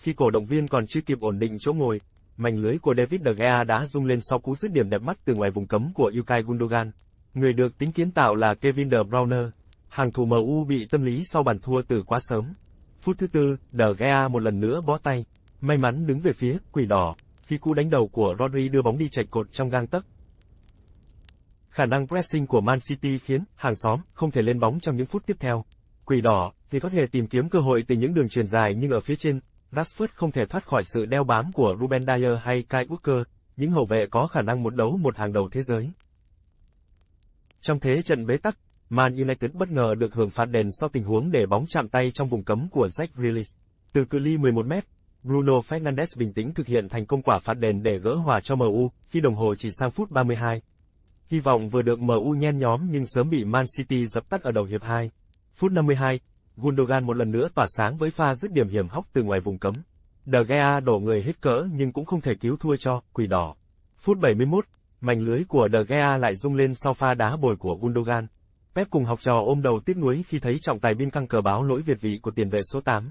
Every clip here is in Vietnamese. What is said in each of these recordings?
Khi cổ động viên còn chưa kịp ổn định chỗ ngồi, mảnh lưới của David De Gea đã rung lên sau cú dứt điểm đẹp mắt từ ngoài vùng cấm của Ilkay Gundogan. Người được tính kiến tạo là Kevin De Bruyne. Hàng thủ MU bị tâm lý sau bàn thua từ quá sớm. Phút thứ tư, De Gea một lần nữa bó tay. May mắn đứng về phía quỷ đỏ, khi cú đánh đầu của Rodri đưa bóng đi chạy cột trong gang tấc. Khả năng pressing của Man City khiến hàng xóm không thể lên bóng trong những phút tiếp theo. Quỷ đỏ thì có thể tìm kiếm cơ hội từ những đường truyền dài nhưng ở phía trên, Rashford không thể thoát khỏi sự đeo bám của Ruben Dyer hay Kai Walker, những hậu vệ có khả năng một đấu một hàng đầu thế giới. Trong thế trận bế tắc, Man United bất ngờ được hưởng phạt đền sau tình huống để bóng chạm tay trong vùng cấm của Jack Grealish. Từ cự ly 11 mét, Bruno Fernandes bình tĩnh thực hiện thành công quả phạt đền để gỡ hòa cho MU khi đồng hồ chỉ sang phút 32. Hy vọng vừa được MU nhen nhóm nhưng sớm bị Man City dập tắt ở đầu hiệp 2. Phút 52, Gundogan một lần nữa tỏa sáng với pha dứt điểm hiểm hóc từ ngoài vùng cấm. De Gea đổ người hết cỡ nhưng cũng không thể cứu thua cho, quỷ đỏ. Phút 71, mảnh lưới của De Gea lại rung lên sau pha đá bồi của Gundogan. Pep cùng học trò ôm đầu tiếc nuối khi thấy trọng tài biên căng cờ báo lỗi việt vị của tiền vệ số 8.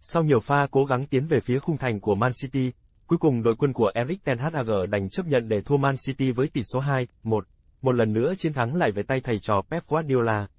Sau nhiều pha cố gắng tiến về phía khung thành của Man City, cuối cùng đội quân của Eric Ten Hag đành chấp nhận để thua Man City với tỷ số 2-1, một lần nữa chiến thắng lại về tay thầy trò Pep Guardiola.